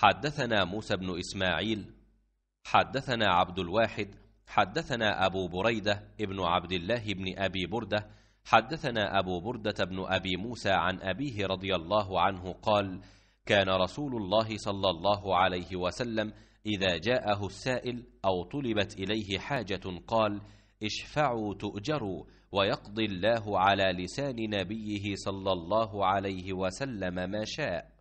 حدثنا موسى بن إسماعيل حدثنا عبد الواحد حدثنا أبو بريدة ابن عبد الله بن أبي بردة حدثنا أبو بردة بن أبي موسى عن أبيه رضي الله عنه قال كان رسول الله صلى الله عليه وسلم إذا جاءه السائل أو طلبت إليه حاجة قال اشفعوا تؤجروا ويقضي الله على لسان نبيه صلى الله عليه وسلم ما شاء